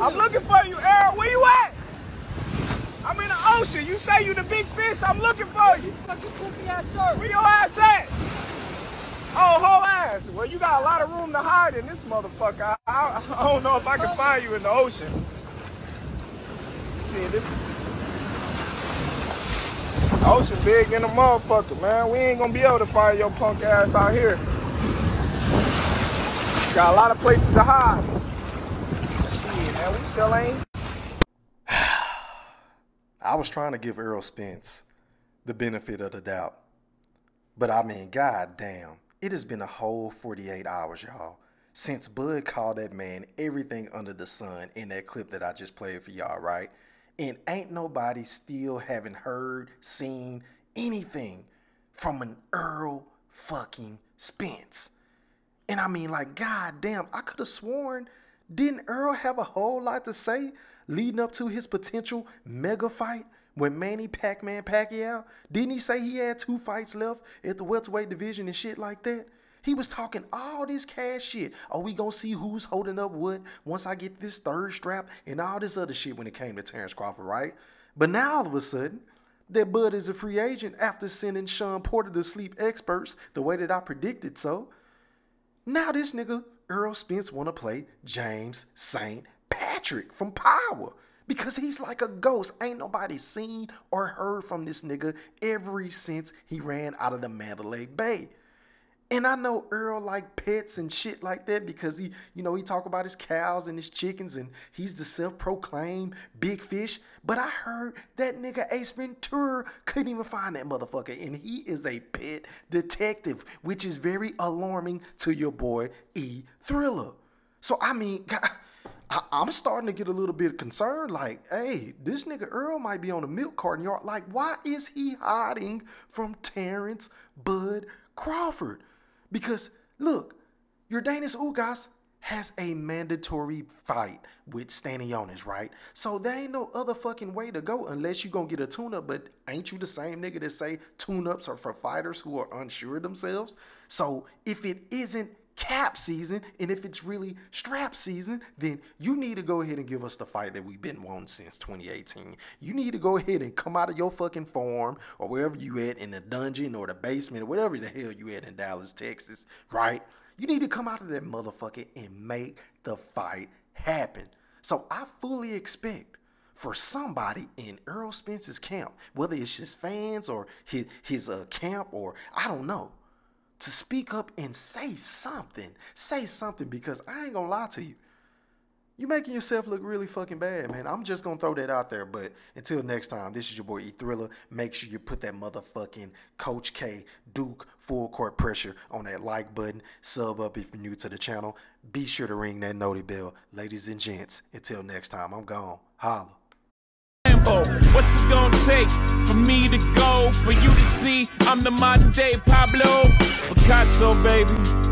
I'm looking for you, Aaron. Where you at? I'm in the ocean. You say you the big fish. I'm looking for you. Fucking ass Where your ass at? Oh, whole ass. Well, you got a lot of room to hide in this motherfucker. I, I, I don't know if I can find you in the ocean. See, this the ocean big in a motherfucker, man. We ain't gonna be able to find your punk ass out here. Got a lot of places to hide and we still ain't. I was trying to give Earl Spence the benefit of the doubt. But I mean, god damn, it has been a whole 48 hours, y'all, since Bud called that man everything under the sun in that clip that I just played for y'all, right? And ain't nobody still haven't heard, seen anything from an Earl fucking Spence. And I mean, like, god damn, I could have sworn didn't Earl have a whole lot to say leading up to his potential mega fight with Manny Pac-Man Pacquiao? Didn't he say he had two fights left at the welterweight division and shit like that? He was talking all this cash shit. Are we gonna see who's holding up what once I get this third strap and all this other shit when it came to Terrence Crawford, right? But now all of a sudden, that Bud is a free agent after sending Sean Porter to sleep experts the way that I predicted so. Now this nigga Earl Spence want to play James St. Patrick from Power because he's like a ghost. Ain't nobody seen or heard from this nigga ever since he ran out of the Mandalay Bay. And I know Earl like pets and shit like that because he, you know, he talk about his cows and his chickens and he's the self-proclaimed big fish. But I heard that nigga Ace Ventura couldn't even find that motherfucker. And he is a pet detective, which is very alarming to your boy E Thriller. So I mean, I, am starting to get a little bit concerned. Like, hey, this nigga Earl might be on a milk carton yard. Like, why is he hiding from Terrence Bud Crawford? Because look, your Danis Ugas has a mandatory fight with Stanionis, right? So there ain't no other fucking way to go unless you gonna get a tune-up. But ain't you the same nigga that say tune-ups are for fighters who are unsure themselves? So if it isn't cap season, and if it's really strap season, then you need to go ahead and give us the fight that we've been wanting since 2018. You need to go ahead and come out of your fucking farm or wherever you at in the dungeon or the basement or whatever the hell you at in Dallas, Texas, right? You need to come out of that motherfucker and make the fight happen. So I fully expect for somebody in Earl Spence's camp, whether it's his fans or his, his uh, camp or I don't know to speak up and say something. Say something because I ain't gonna lie to you. you making yourself look really fucking bad, man. I'm just gonna throw that out there. But until next time, this is your boy E Thriller. Make sure you put that motherfucking Coach K Duke full court pressure on that like button. Sub up if you're new to the channel. Be sure to ring that noty bell. Ladies and gents, until next time, I'm gone. Holla. What's it gonna take for me to for you to see. I'm the modern day Pablo Picasso, baby.